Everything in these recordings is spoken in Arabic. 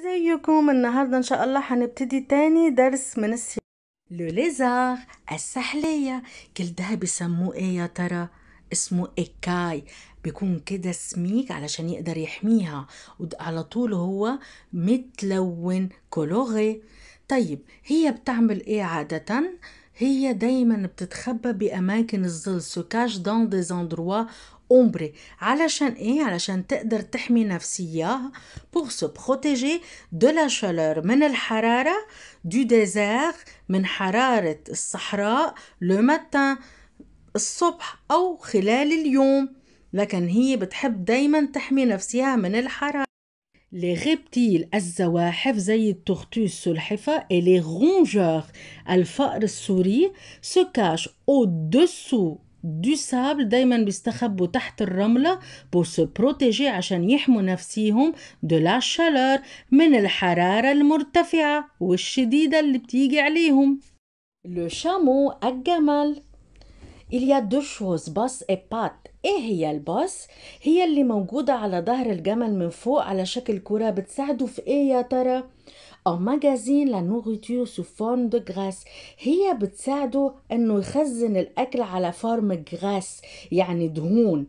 ازيكم النهاردة ان شاء الله هنبتدي تاني درس من السياق لو ليزار السحلية ده بيسموه ايه يا ترى اسمه إيكاي بيكون كده سميك علشان يقدر يحميها وعلى طول هو متلون كولوغي طيب هي بتعمل ايه عادة؟ هي دايما بتتخبى بأماكن الظل سو كاش دون دي زندروا اومبري علشان ايه علشان تقدر تحمي نفسيها بور سو بروتيجي دو لا شالور من الحراره دو ديزير من حراره الصحراء لو ماتان الصبح او خلال اليوم لكن هي بتحب دايما تحمي نفسها من الحراره لي غيبتيل الزواحف زي التورتو السلحفة اي لي rongeurs الفأر السوري سكاش او au دو سابل دايما بيستخبوا تحت الرملة بور سو بروتيجي عشان يحموا نفسيهم دو لا شالور من الحرارة المرتفعة والشديدة اللي بتيجي عليهم لو شامو الجمل Il y a deux choses باص et بات ايه هي الباص هي اللي موجودة على ظهر الجمل من فوق على شكل كرة بتساعده في ايه يا ترى او ماجازين لا nourriture سو فورم دو غراس هي بتساعده انه يخزن الاكل على فورم غراس يعني دهون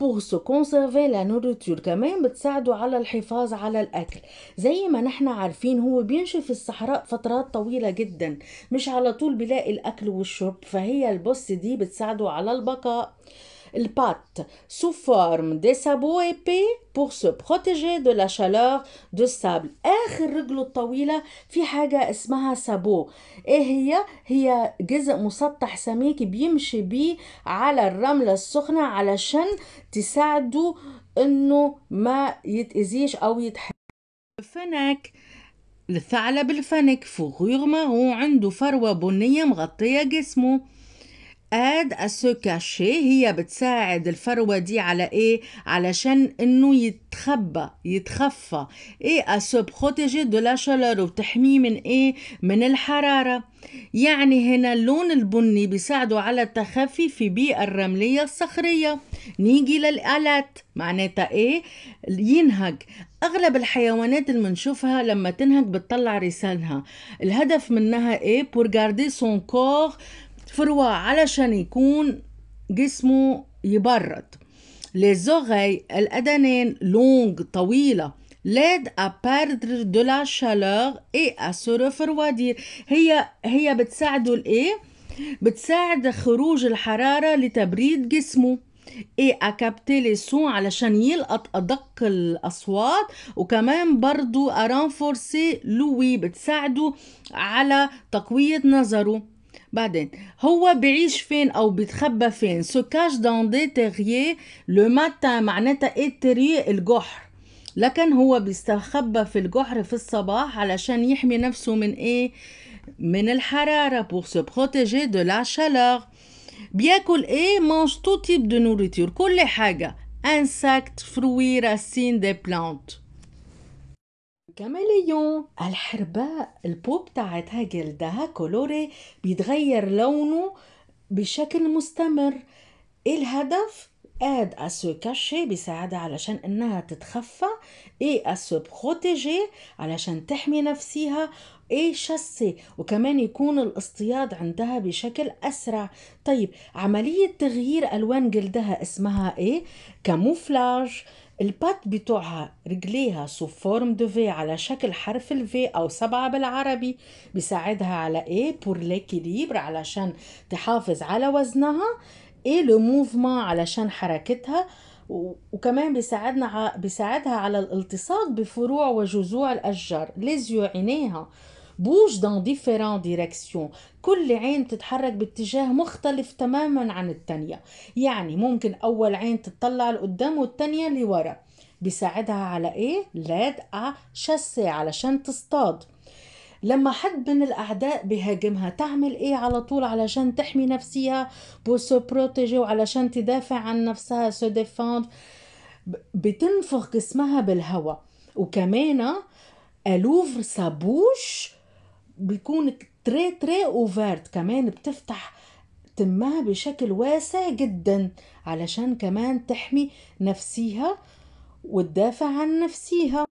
بور سو كونسيرفي لا نوريتور كمان بتساعده على الحفاظ على الاكل زي ما نحن عارفين هو بيمشي في الصحراء فترات طويله جدا مش على طول بيلاقي الاكل والشرب فهي البص دي بتساعده على البقاء الباط sous forme des sabots épais pour se protéger de la chaleur de sable آخر رجله الطويلة في حاجة اسمها سابو ايه هي؟ هي جزء مسطح سميك بيمشي بيه على الرملة السخنة علشان تساعده انه ما يتأذيش او يتحرك فنك الثعلب الفنك فغير ما هو عنده فروة بنية مغطية جسمه اد à se هي بتساعد الفروة دي على ايه علشان انه يتخبى يتخفى ايه اسو بروتيجي دو لا شالور وتحميه من ايه من الحرارة يعني هنا اللون البني بيساعدوا على التخفي في بيئة الرملية الصخرية نيجي للآلات معناتها ايه ينهج اغلب الحيوانات اللي بنشوفها لما تنهج بتطلع رسالها الهدف منها ايه بور garder سون corps فروة علشان يكون جسمه يبرد لزوغي الأدنين لونج طويلة لاد à perdre de la إي et à هي هي بتساعده لإيه؟ بتساعد خروج الحرارة لتبريد جسمه اي اكابتي لي سون علشان يلقط ادق الاصوات وكمان برضو ارانفورسي لوي بتساعده على تقويه نظره بعدين هو بيعيش فين او بيتخبى فين سو كاش دون دي تيريي لو ماتا معناتها اتري إيه الجحر لكن هو بيستخبى في الجحر في الصباح علشان يحمي نفسه من ايه من الحرارة pour se protéger de la chaleur بياكل ايه مانش تو تيب دو نوريتور كل حاجة انسكت فروي راسين دي بلانت كماليون الحرباء البوب بتاعتها جلدها كولوري بيتغير لونه بشكل مستمر ايه الهدف aide à se cacher بيساعدها علشان انها تتخفى et à se protéger علشان تحمي نفسها اي شسي وكمان يكون الاصطياد عندها بشكل اسرع طيب عملية تغيير الوان جلدها اسمها ايه كاموفلاج البات بتوعها رجليها سو فورم دو في على شكل حرف الفي او سبعة بالعربي بيساعدها على ايه بور ليكيليبر علشان تحافظ على وزنها ايه لو موفمون علشان حركتها وكمان بيساعدنا بيساعدها على الالتصاق بفروع وجذوع الاشجار ليزيو عينيها بوج دون ديفيرون ديريكسيون كل عين بتتحرك باتجاه مختلف تماما عن التانية يعني ممكن اول عين تطلع لقدام والتانية لورا بيساعدها على ايه لاد ا شاسي علشان تصطاد لما حد من الاعداء بيهاجمها تعمل ايه على طول علشان تحمي نفسها بوسو بروتيجي وعلشان تدافع عن نفسها سو ديفوند بتنفخ جسمها بالهواء وكمان آه، الوفر سابوش بيكون تري تري اوفرت كمان بتفتح تمها بشكل واسع جدا علشان كمان تحمي نفسيها وتدافع عن نفسيها